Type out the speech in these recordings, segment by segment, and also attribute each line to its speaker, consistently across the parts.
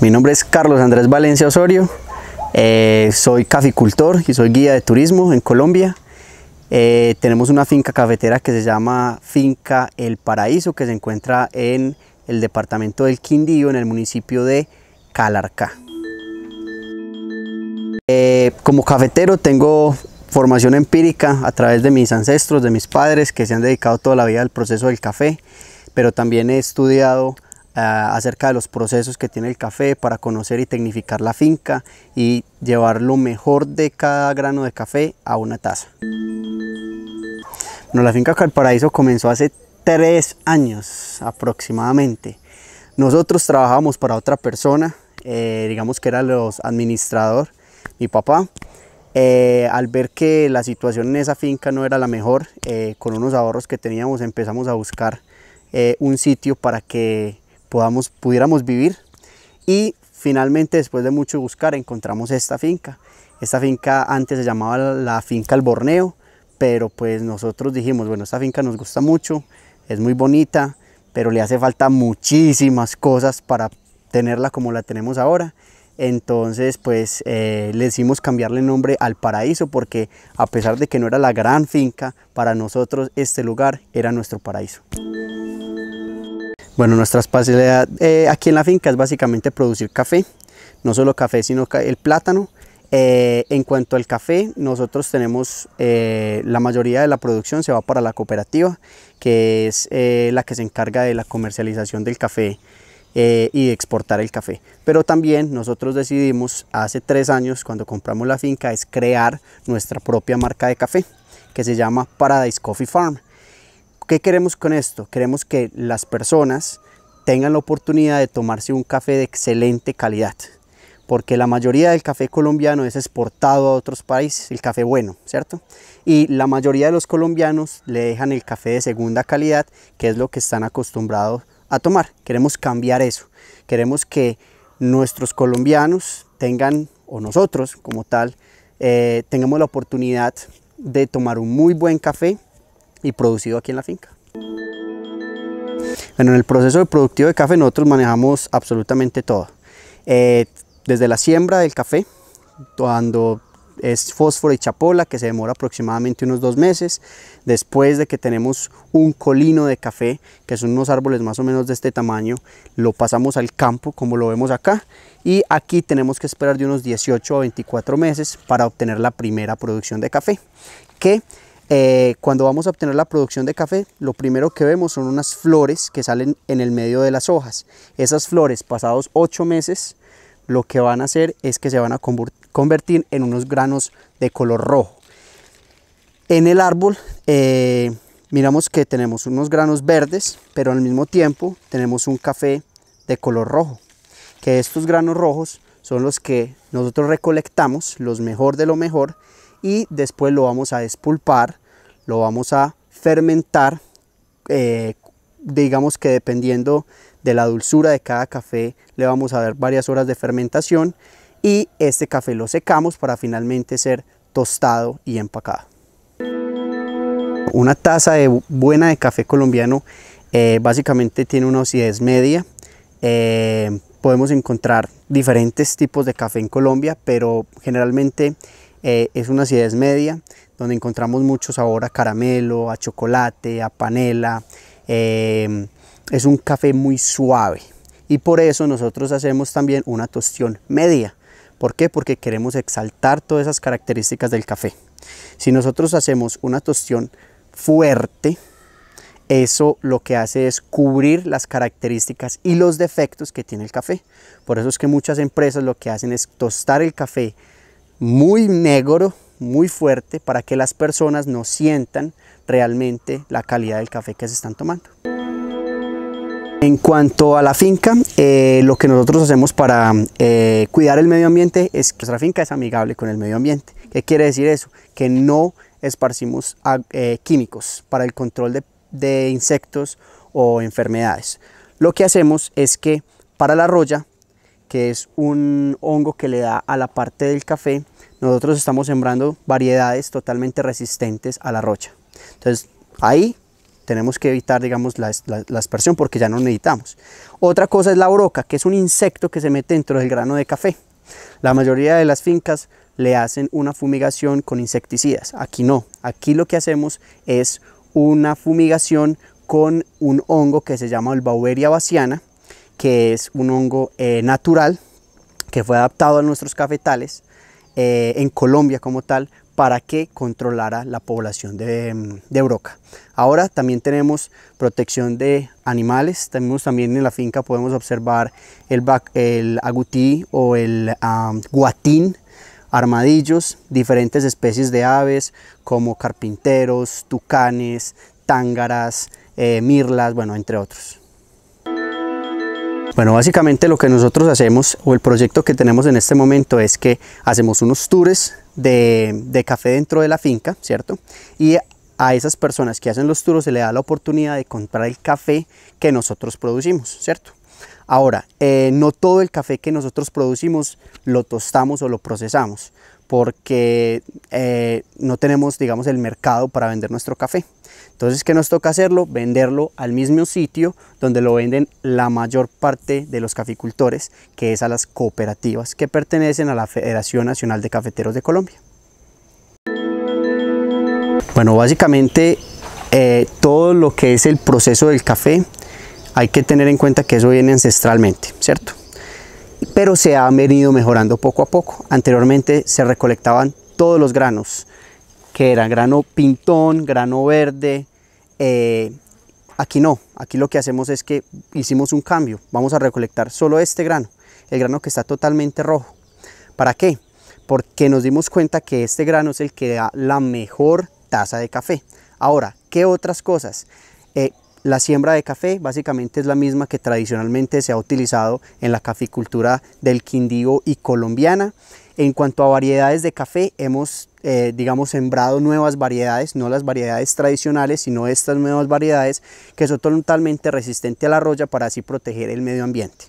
Speaker 1: Mi nombre es Carlos Andrés Valencia Osorio, eh, soy caficultor y soy guía de turismo en Colombia. Eh, tenemos una finca cafetera que se llama Finca El Paraíso, que se encuentra en el departamento del Quindío, en el municipio de Calarcá. Eh, como cafetero tengo formación empírica a través de mis ancestros, de mis padres, que se han dedicado toda la vida al proceso del café, pero también he estudiado eh, acerca de los procesos que tiene el café para conocer y tecnificar la finca y llevar lo mejor de cada grano de café a una taza. Bueno, la finca calparaíso comenzó hace tres años aproximadamente. Nosotros trabajábamos para otra persona, eh, digamos que era los administrador, mi papá. Eh, al ver que la situación en esa finca no era la mejor, con unos ahorros que teníamos empezamos a buscar un sitio para que podamos, pudiéramos vivir. Y finalmente, después de mucho buscar, encontramos esta finca. Esta finca antes se llamaba la finca El Borneo, pero pues nosotros dijimos, bueno, esta finca nos gusta mucho, es muy bonita, pero le hace falta muchísimas cosas para tenerla como la tenemos ahora. Entonces, pues eh, le hicimos cambiarle nombre al paraíso porque a pesar de que no era la gran finca, para nosotros este lugar era nuestro paraíso. Bueno, nuestra especialidad eh, aquí en la finca es básicamente producir café, no solo café, sino el plátano. Eh, en cuanto al café, nosotros tenemos eh, la mayoría de la producción se va para la cooperativa, que es la que se encarga de la comercialización del café y exportar el café. Pero también nosotros decidimos hace tres años cuando compramos la finca es crear nuestra propia marca de café que se llama Paradise Coffee Farm. ¿Qué queremos con esto? Queremos que las personas tengan la oportunidad de tomarse un café de excelente calidad, porque la mayoría del café colombiano es exportado a otros países, el café bueno, ¿cierto? Y la mayoría de los colombianos le dejan el café de segunda calidad, que es lo que están acostumbrados a tomar. Queremos cambiar eso. Queremos que nuestros colombianos tengan, o nosotros como tal, eh, tengamos la oportunidad de tomar un muy buen café y producido aquí en la finca. Bueno, en el proceso de productivo de café nosotros manejamos absolutamente todo. Eh, desde la siembra del café, cuando es fósforo y chapola, que se demora aproximadamente unos dos meses, después de que tenemos un colino de café, que son unos árboles más o menos de este tamaño, lo pasamos al campo, como lo vemos acá, y aquí tenemos que esperar de unos 18 a 24 meses para obtener la primera producción de café, que eh, cuando vamos a obtener la producción de café, lo primero que vemos son unas flores que salen en el medio de las hojas. Esas flores, pasados 8 meses, lo que van a hacer es que se van a convertir en unos granos de color rojo. En el árbol eh, miramos que tenemos unos granos verdes, pero al mismo tiempo tenemos un café de color rojo. Que estos granos rojos son los que nosotros recolectamos, los mejor de lo mejor, y después lo vamos a despulpar, lo vamos a fermentar, eh, digamos que dependiendo de la dulzura de cada café le vamos a dar varias horas de fermentación y este café lo secamos para finalmente ser tostado y empacado. Una taza de buena de café colombiano eh, básicamente tiene una acidez media. Eh, podemos encontrar diferentes tipos de café en Colombia, pero generalmente eh, es una acidez media donde encontramos mucho sabor a caramelo, a chocolate, a panela. Em, es un café muy suave y por eso nosotros hacemos también una tostión media. ¿Por qué? Porque queremos exaltar todas esas características del café. Si nosotros hacemos una tostión fuerte, eso lo que hace es cubrir las características y los defectos que tiene el café. Por eso es que muchas empresas lo que hacen es tostar el café muy negro, muy fuerte, para que las personas no sientan realmente la calidad del café que se están tomando. En cuanto a la finca, eh, lo que nosotros hacemos para eh, cuidar el medio ambiente es que nuestra finca es amigable con el medio ambiente. ¿Qué quiere decir eso? Que no esparcimos ah, eh, químicos para el control de, de insectos o enfermedades. Lo que hacemos es que para la roya que es un hongo que le da a la parte del café, nosotros estamos sembrando variedades totalmente resistentes a la rocha. Entonces ahí tenemos que evitar, digamos, la, la, porque ya no necesitamos. Otra cosa es la broca, que es un insecto que se mete dentro del grano de café. La mayoría de las fincas le hacen una fumigación con insecticidas. Aquí no. Aquí lo que hacemos es una fumigación con un hongo que se llama el Bauberia baciana, que es un hongo eh, natural que fue adaptado a nuestros cafetales eh, en Colombia como tal para que controlara la población de, broca. Mm, Ahora también tenemos protección de animales, tenemos también en la finca podemos observar el, agutí o el guatín, armadillos, diferentes especies de aves como carpinteros, tucanes, tángaras, eh, mirlas, bueno, entre otros. Bueno, básicamente lo que nosotros hacemos o el proyecto que tenemos en este momento es que hacemos unos tours de, café dentro de la finca, ¿cierto? Y a esas personas que hacen los tours se le da la oportunidad de comprar el café que nosotros producimos, ¿cierto? Ahora, eh, no todo el café que nosotros producimos lo tostamos o lo procesamos, porque eh, no tenemos, digamos, el mercado para vender nuestro café. Entonces, ¿qué nos toca hacerlo? Venderlo al mismo sitio donde lo venden la mayor parte de los caficultores, que es a las cooperativas que pertenecen a la Federación Nacional de Cafeteros de Colombia. Bueno, básicamente eh, todo lo que es el proceso del café hay que tener en cuenta que eso viene ancestralmente, ¿cierto? Pero se ha venido mejorando poco a poco. Anteriormente se recolectaban todos los granos, que eran grano pintón, grano verde. Eh, aquí no, aquí lo que hacemos es que hicimos un cambio. Vamos a recolectar solo este grano, el grano que está totalmente rojo. ¿Para qué? Porque nos dimos cuenta que este grano es el que da la mejor taza de café. Ahora, ¿qué otras cosas? Eh, la siembra de café básicamente es la misma que tradicionalmente se ha utilizado en la caficultura del Quindío y colombiana. En cuanto a variedades de café, hemos, eh, digamos, sembrado nuevas variedades, no las variedades tradicionales, sino estas nuevas variedades que son totalmente resistentes a la roya para así proteger el medio ambiente.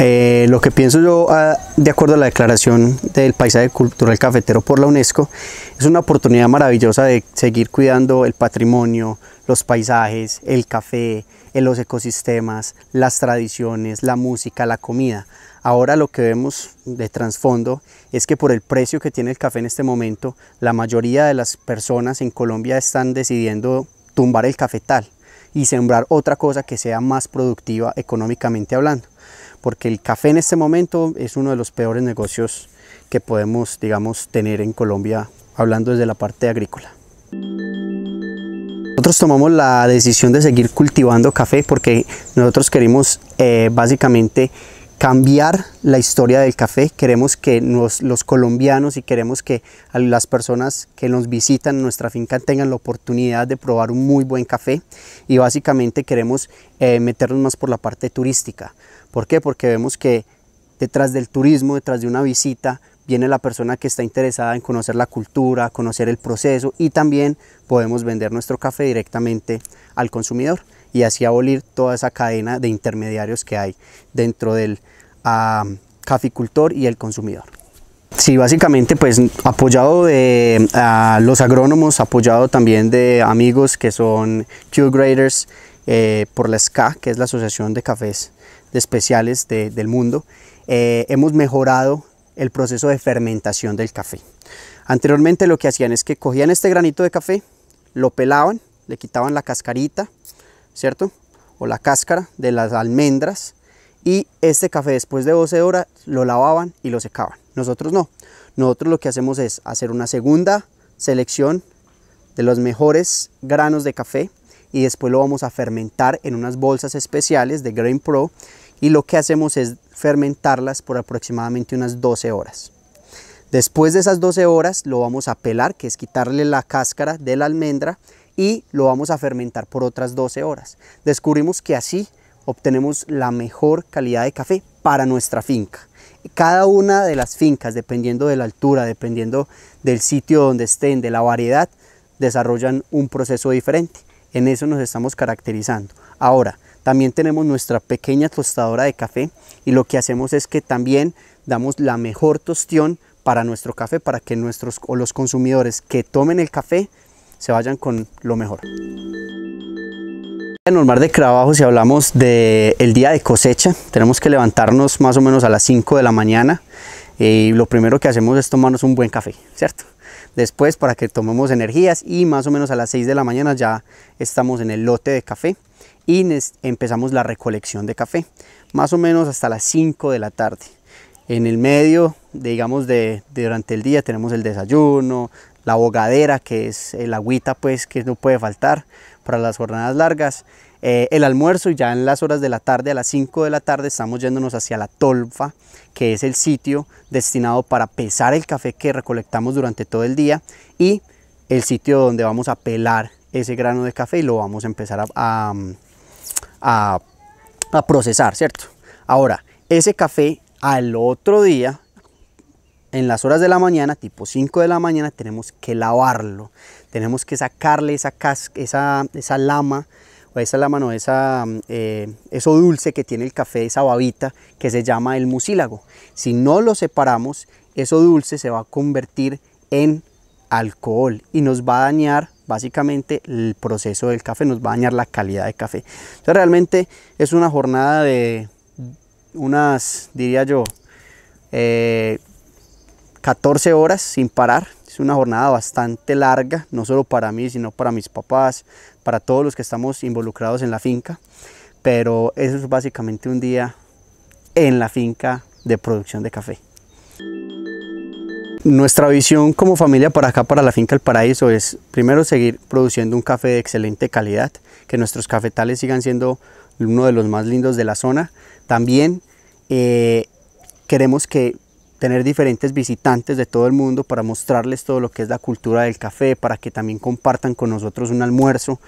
Speaker 1: Eh, lo que pienso yo, ah, de acuerdo a la declaración del paisaje cultural cafetero por la UNESCO, es una oportunidad maravillosa de seguir cuidando el patrimonio, los paisajes, el café, eh, los ecosistemas, las tradiciones, la música, la comida. Ahora lo que vemos de trasfondo es que por el precio que tiene el café en este momento, la mayoría de las personas en Colombia están decidiendo tumbar el cafetal y sembrar otra cosa que sea más productiva económicamente hablando porque el café en este momento es uno de los peores negocios que podemos, digamos, tener en Colombia, hablando desde la parte agrícola. Nosotros tomamos la decisión de seguir cultivando café porque nosotros queremos eh, básicamente cambiar la historia del café. Queremos que los colombianos y queremos que las personas que nos visitan en nuestra finca tengan la oportunidad de probar un muy buen café y básicamente queremos eh, meternos más por la parte turística. ¿Por qué? Porque vemos que detrás del turismo, detrás de una visita, viene la persona que está interesada en conocer la cultura, conocer el proceso y también podemos vender nuestro café directamente al consumidor y así abolir toda esa cadena de intermediarios que hay dentro del ah, caficultor y el consumidor. Sí, básicamente pues apoyado de ah, los agrónomos, apoyado también de amigos que son Q-Graders eh, por la SCA, que es la Asociación de Cafés de especiales del mundo, eh, hemos mejorado el proceso de fermentación del café. Anteriormente lo que hacían es que cogían este granito de café, lo pelaban, le quitaban la cascarita, ¿cierto? O la cáscara de las almendras y este café después de 12 horas lo lavaban y lo secaban. Nosotros no. Nosotros lo que hacemos es hacer una segunda selección de los mejores granos de café y después lo vamos a fermentar en unas bolsas especiales de Grain Pro y lo que hacemos es fermentarlas por aproximadamente unas 12 horas. Después de esas 12 horas lo vamos a pelar, que es quitarle la cáscara de la almendra y lo vamos a fermentar por otras 12 horas. Descubrimos que así obtenemos la mejor calidad de café para nuestra finca. Cada una de las fincas, dependiendo de la altura, dependiendo del sitio donde estén, de la variedad, desarrollan un proceso diferente. En eso nos estamos caracterizando. Ahora, también tenemos nuestra pequeña tostadora de café y lo que hacemos es que también damos la mejor tostión para nuestro café para que nuestros o los consumidores que tomen el café se vayan con lo mejor. En el mar de Trabajo, si hablamos del día de cosecha, tenemos que levantarnos más o menos a las 5 de la mañana eh, y lo primero que hacemos es tomarnos un buen café, ¿cierto? después para que tomemos energías y más o menos a las 6 de la mañana ya estamos en el lote de café y empezamos la recolección de café, más o menos hasta las 5 de la tarde. En el medio, digamos, de, durante el día tenemos el desayuno, la bogadera, que es el agüita, pues, que no puede faltar para las jornadas largas eh, el almuerzo y ya en las horas de la tarde, a las 5 de la tarde, estamos yéndonos hacia la tolfa, que es el sitio destinado para pesar el café que recolectamos durante todo el día y el sitio donde vamos a pelar ese grano de café y lo vamos a empezar a, a, procesar, ¿cierto? Ahora, ese café al otro día, en las horas de la mañana, tipo 5 de la mañana, tenemos que lavarlo, tenemos que sacarle esa, esa lama, pues, esa es la mano, esa, mm, eh, eso dulce que tiene el café, esa babita que se llama el mucílago. Si no lo separamos, eso dulce se va a convertir en alcohol y nos va a dañar básicamente el proceso del café, nos va a dañar la calidad de café. Entonces realmente es una jornada de unas, diría yo, 14 eh, horas sin parar. Es una jornada bastante larga, no solo para mí, sino para mis papás, para todos los que estamos involucrados en la finca, pero eso es básicamente un día en la finca de producción de café. Nuestra visión como familia para acá, para la finca El Paraíso, es primero seguir produciendo un café de excelente calidad, que nuestros cafetales sigan siendo uno de los más lindos de la zona. También eh, queremos que tener diferentes visitantes de todo el mundo para mostrarles todo lo que es la cultura del café, para que también compartan con nosotros un almuerzo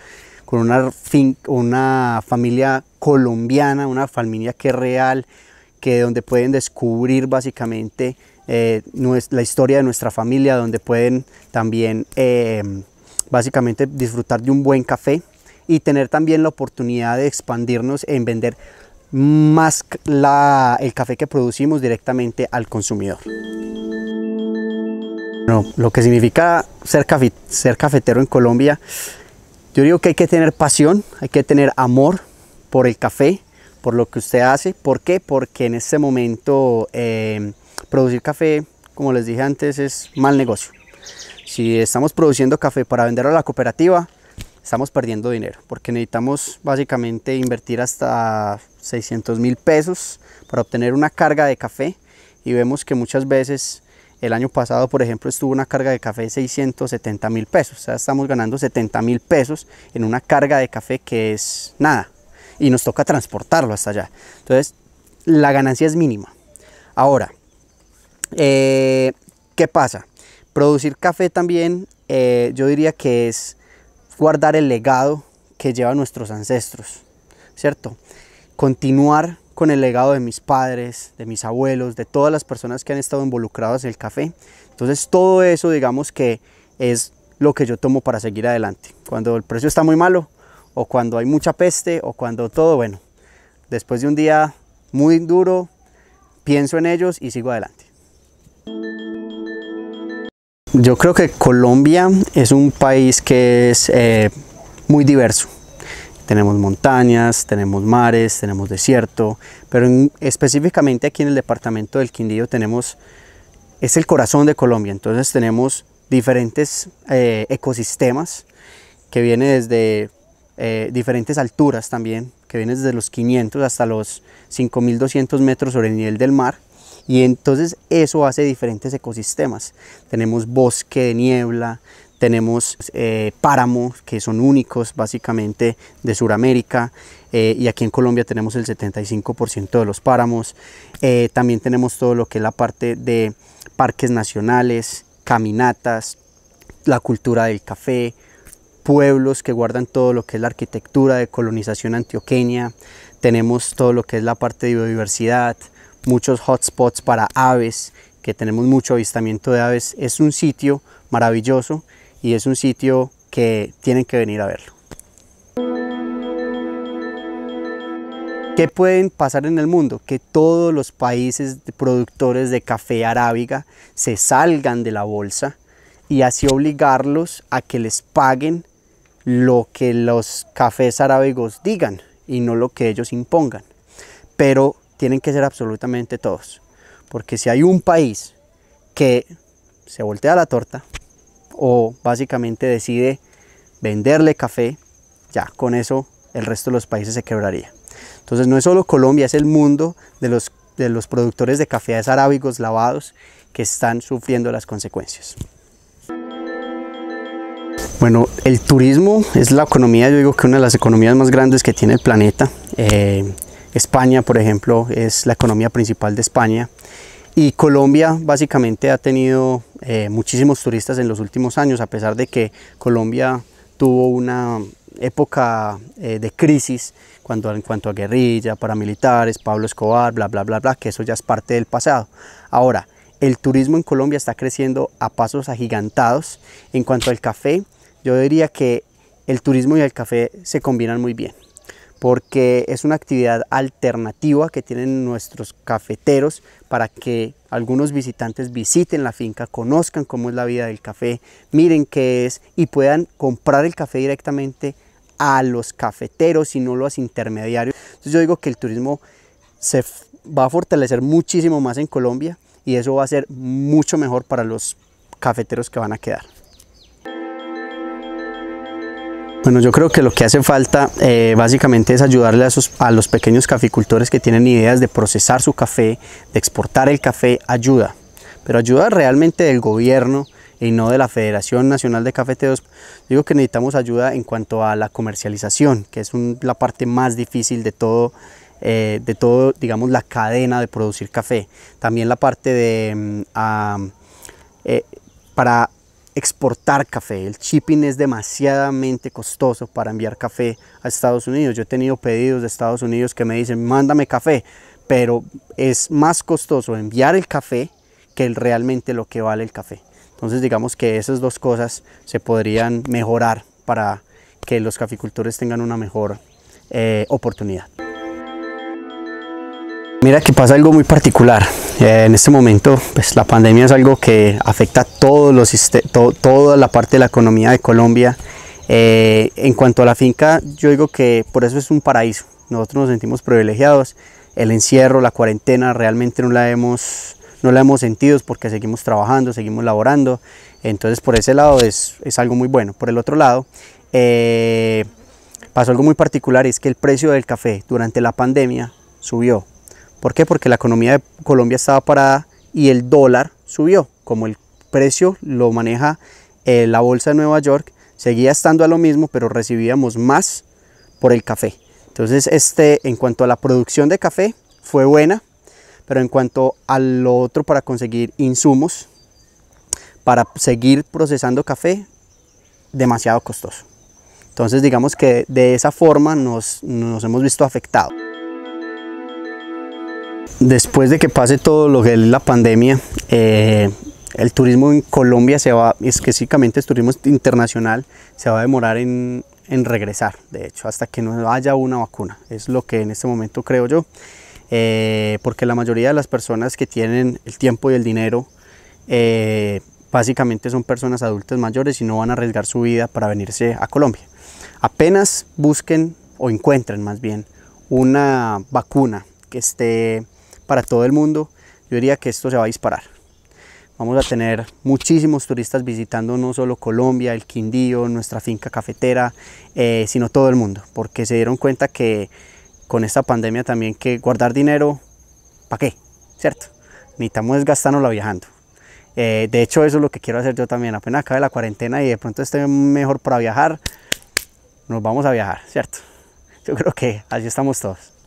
Speaker 1: con una, familia colombiana, una familia que es real, que donde pueden descubrir básicamente eh, la historia de nuestra familia, donde pueden también eh, básicamente disfrutar de un buen café y tener también la oportunidad de expandirnos en vender más el café que producimos directamente al consumidor. lo que significa ser, cafetero en Colombia, yo digo que hay que tener pasión, hay que tener amor por el café, por lo que usted hace. ¿Por qué? Porque en este momento em, producir café, como les dije antes, es mal negocio. Si estamos produciendo café para vender a la cooperativa, estamos perdiendo dinero porque necesitamos básicamente invertir hasta 600 mil pesos para obtener una carga de café y vemos que muchas veces el año pasado por ejemplo estuvo una carga de café de 670 mil pesos o sea estamos ganando 70 mil pesos en una carga de café que es nada y nos toca transportarlo hasta allá entonces la ganancia es mínima ahora eh, qué pasa producir café también eh, yo diría que es guardar el legado que llevan nuestros ancestros, ¿cierto? Continuar con el legado de mis padres, de mis abuelos, de todas las personas que han estado involucradas en el café. Entonces todo eso digamos que es lo que yo tomo para seguir adelante. Cuando el precio está muy malo, o cuando hay mucha peste, o cuando todo, bueno, después de un día muy duro, pienso en ellos y sigo adelante. Yo creo que Colombia es un país que es eh, muy diverso. Tenemos montañas, tenemos mares, tenemos desierto, pero específicamente aquí en el departamento del Quindío tenemos, es el corazón de Colombia, entonces tenemos diferentes eh, ecosistemas que vienen desde eh, diferentes alturas también, que viene desde los 500 hasta los 5200 metros sobre el nivel del mar y entonces eso hace diferentes ecosistemas. Tenemos bosque de niebla, tenemos eh, páramos que son únicos básicamente de Sudamérica eh, y aquí en Colombia tenemos el 75% de los páramos. Eh, también tenemos todo lo que es la parte de parques nacionales, caminatas, la cultura del café, pueblos que guardan todo lo que es la arquitectura de colonización antioqueña, tenemos todo lo que es la parte de biodiversidad, muchos hotspots para aves, que tenemos mucho avistamiento de aves. Es un sitio maravilloso y es un sitio que tienen que venir a verlo. ¿Qué pueden pasar en el mundo? Que todos los países productores de café arábiga se salgan de la bolsa y así obligarlos a que les paguen lo que los cafés arábigos digan y no lo que ellos impongan. Pero tienen que ser absolutamente todos. Porque si hay un país que se voltea la torta o básicamente decide venderle café, ya con eso el resto de los países se quebraría. Entonces no es solo Colombia, es el mundo de los, de los productores de cafés arábigos lavados que están sufriendo las consecuencias. Bueno, el turismo es la economía, yo digo que una de las economías más grandes que tiene el planeta. Eh, España, por ejemplo, es la economía principal de España. Y Colombia básicamente ha tenido eh, muchísimos turistas en los últimos años, a pesar de que Colombia tuvo una época eh, de crisis cuando, en cuanto a guerrilla, paramilitares, Pablo Escobar, bla, bla, bla, bla, que eso ya es parte del pasado. Ahora, el turismo en Colombia está creciendo a pasos agigantados. En cuanto al café, yo diría que el turismo y el café se combinan muy bien porque es una actividad alternativa que tienen nuestros cafeteros para que algunos visitantes visiten la finca, conozcan cómo es la vida del café, miren qué es y puedan comprar el café directamente a los cafeteros y no los intermediarios. Entonces yo digo que el turismo se va a fortalecer muchísimo más en Colombia y eso va a ser mucho mejor para los cafeteros que van a quedar. Bueno, yo creo que lo que hace falta eh, básicamente es ayudarle a, a los pequeños caficultores que tienen ideas de procesar su café, de exportar el café, ayuda, pero ayuda realmente del gobierno y no de la Federación Nacional de Cafeteos, Digo que necesitamos ayuda en cuanto a la comercialización, que es la parte más difícil de todo eh, de todo, digamos, la cadena de producir café. También la parte de, mm, ah, eh, para exportar café. El shipping es demasiadamente costoso para enviar café a Estados Unidos. Yo he tenido pedidos de Estados Unidos que me dicen, mándame café, pero es más costoso enviar el café que realmente lo que vale el café. Entonces digamos que esas dos cosas se podrían mejorar para que los caficultores tengan una mejor eh, oportunidad mira que pasa algo muy particular. Eh, en este momento, pues la pandemia es algo que afecta todos los, toda la parte de la economía de Colombia. Eh, en cuanto a la finca, yo digo que por eso es un paraíso. Nosotros nos sentimos privilegiados. El encierro, la cuarentena, realmente no la hemos, no la hemos sentido porque seguimos trabajando, seguimos laborando. Entonces, por ese lado es, es algo muy bueno. Por el otro lado, eh, pasó algo muy particular y es que el precio del café durante la pandemia subió ¿Por qué? Porque la economía de Colombia estaba parada y el dólar subió. Como el precio lo maneja eh, la bolsa de Nueva York, seguía estando a lo mismo, pero recibíamos más por el café. Entonces, este, en cuanto a la producción de café, fue buena, pero en cuanto a lo otro para conseguir insumos, para seguir procesando café, demasiado costoso. Entonces, digamos que de esa forma nos hemos visto afectados después de que pase todo lo que es la pandemia, eh, el turismo en Colombia se va, específicamente el turismo internacional, se va a demorar en, regresar, de hecho, hasta que no haya una vacuna. Es lo que en este momento creo yo, eh, porque la mayoría de las personas que tienen el tiempo y el dinero, eh, básicamente son personas adultas mayores y no van a arriesgar su vida para venirse a Colombia. Apenas busquen o encuentren más bien una vacuna que esté para todo el mundo, yo diría que esto se va a disparar. Vamos a tener muchísimos turistas visitando no solo Colombia, el Quindío, nuestra finca cafetera, eh, sino todo el mundo, porque se dieron cuenta que con esta pandemia también que guardar dinero, ¿para qué? ¿Cierto? Necesitamos desgastarnos la viajando. Eh, de hecho, eso es lo que quiero hacer yo también. Apenas acabe la cuarentena y de pronto esté mejor para viajar, nos vamos a viajar, ¿cierto? Yo creo que así estamos todos.